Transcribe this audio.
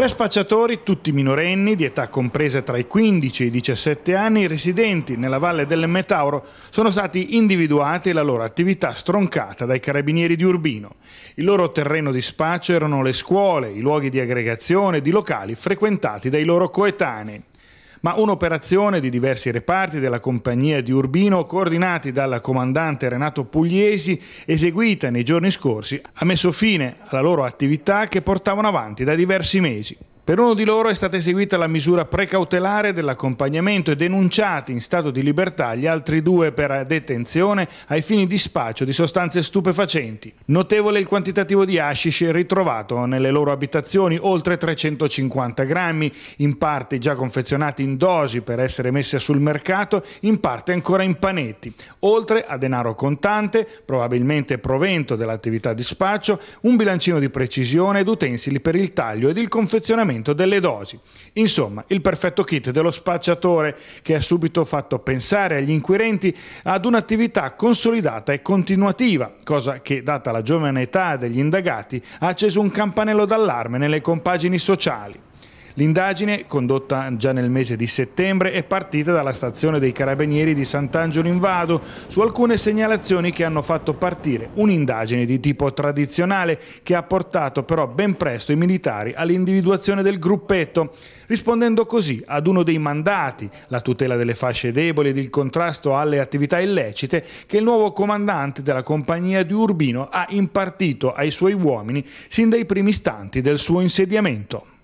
Tre spacciatori, tutti minorenni, di età compresa tra i 15 e i 17 anni, residenti nella valle del Metauro, sono stati individuati e la loro attività stroncata dai carabinieri di Urbino. Il loro terreno di spaccio erano le scuole, i luoghi di aggregazione, di locali frequentati dai loro coetanei ma un'operazione di diversi reparti della compagnia di Urbino, coordinati dal comandante Renato Pugliesi, eseguita nei giorni scorsi, ha messo fine alla loro attività che portavano avanti da diversi mesi. Per uno di loro è stata eseguita la misura precautelare dell'accompagnamento e denunciati in stato di libertà gli altri due per detenzione ai fini di spaccio di sostanze stupefacenti. Notevole il quantitativo di hashish ritrovato nelle loro abitazioni, oltre 350 grammi, in parte già confezionati in dosi per essere messe sul mercato, in parte ancora in panetti, oltre a denaro contante, probabilmente provento dell'attività di spaccio, un bilancino di precisione ed utensili per il taglio ed il confezionamento aumento delle dosi. Insomma, il perfetto kit dello spacciatore che ha subito fatto pensare agli inquirenti ad un'attività consolidata e continuativa, cosa che, data la giovane età degli indagati, ha acceso un campanello d'allarme nelle compagini sociali. L'indagine, condotta già nel mese di settembre, è partita dalla stazione dei Carabinieri di Sant'Angelo in Vado su alcune segnalazioni che hanno fatto partire un'indagine di tipo tradizionale che ha portato però ben presto i militari all'individuazione del gruppetto, rispondendo così ad uno dei mandati, la tutela delle fasce deboli ed il contrasto alle attività illecite che il nuovo comandante della compagnia di Urbino ha impartito ai suoi uomini sin dai primi istanti del suo insediamento.